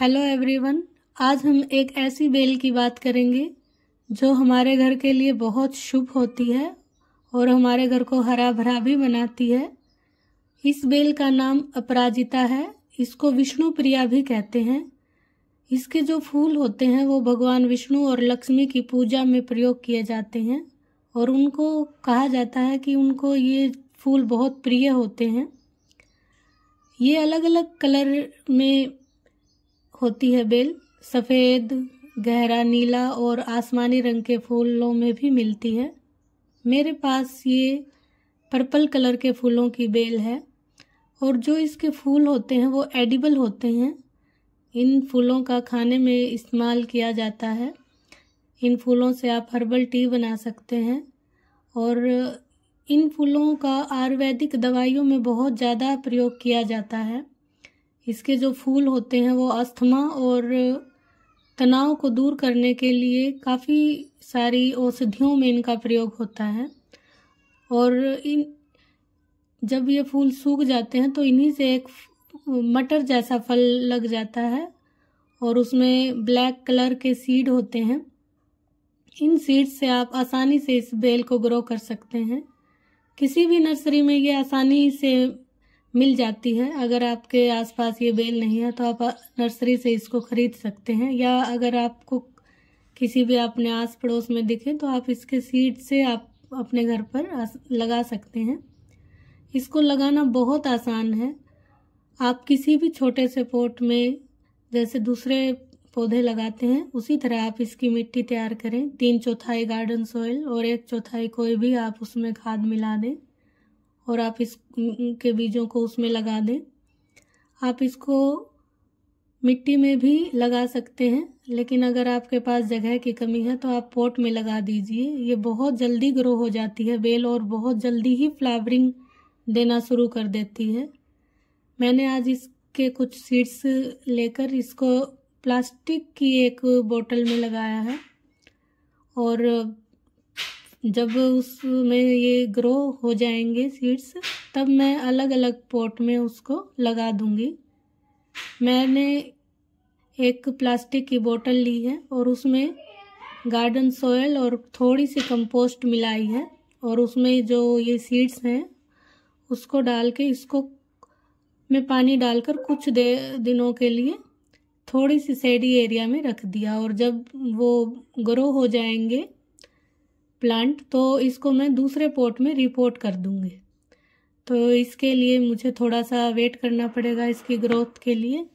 hello everyone आज हम एक ऐसी बेल की बात करेंगे जो हमारे घर के लिए बहुत शुभ होती है और हमारे घर को हरा भरा भी बनाती है इस बेल का नाम अपराजिता है इसको विष्णु प्रिया भी कहते हैं इसके जो फूल होते हैं वो भगवान विष्णु और लक्ष्मी की पूजा में प्रयोग किए जाते हैं और उनको कहा जाता है कि उनको ये फूल बहुत प्रिय होते हैं ये अलग अलग कलर में होती है बेल सफ़ेद गहरा नीला और आसमानी रंग के फूलों में भी मिलती है मेरे पास ये पर्पल कलर के फूलों की बेल है और जो इसके फूल होते हैं वो एडिबल होते हैं इन फूलों का खाने में इस्तेमाल किया जाता है इन फूलों से आप हर्बल टी बना सकते हैं और इन फूलों का आयुर्वेदिक दवाइयों में बहुत ज़्यादा प्रयोग किया जाता है इसके जो फूल होते हैं वो अस्थमा और तनाव को दूर करने के लिए काफ़ी सारी औषधियों में इनका प्रयोग होता है और इन जब ये फूल सूख जाते हैं तो इन्हीं से एक मटर जैसा फल लग जाता है और उसमें ब्लैक कलर के सीड होते हैं इन सीड से आप आसानी से इस बेल को ग्रो कर सकते हैं किसी भी नर्सरी में ये आसानी से मिल जाती है अगर आपके आसपास ये बेल नहीं है तो आप नर्सरी से इसको ख़रीद सकते हैं या अगर आपको किसी भी अपने आस पड़ोस में दिखे तो आप इसके सीड से आप अपने घर पर लगा सकते हैं इसको लगाना बहुत आसान है आप किसी भी छोटे से पोट में जैसे दूसरे पौधे लगाते हैं उसी तरह आप इसकी मिट्टी तैयार करें तीन चौथाई गार्डन सॉइल और एक चौथाई कोई भी आप उसमें खाद मिला दें और आप इस के बीजों को उसमें लगा दें आप इसको मिट्टी में भी लगा सकते हैं लेकिन अगर आपके पास जगह की कमी है तो आप पॉट में लगा दीजिए ये बहुत जल्दी ग्रो हो जाती है बेल और बहुत जल्दी ही फ्लावरिंग देना शुरू कर देती है मैंने आज इसके कुछ सीड्स लेकर इसको प्लास्टिक की एक बोतल में लगाया है और जब उसमें ये ग्रो हो जाएंगे सीड्स तब मैं अलग अलग पॉट में उसको लगा दूँगी मैंने एक प्लास्टिक की बोतल ली है और उसमें गार्डन सोयल और थोड़ी सी कंपोस्ट मिलाई है और उसमें जो ये सीड्स हैं उसको डाल के इसको में पानी डालकर कुछ दे दिनों के लिए थोड़ी सी सेडी एरिया में रख दिया और जब वो ग्रो हो जाएंगे प्लांट तो इसको मैं दूसरे पोर्ट में रिपोर्ट कर दूँगी तो इसके लिए मुझे थोड़ा सा वेट करना पड़ेगा इसकी ग्रोथ के लिए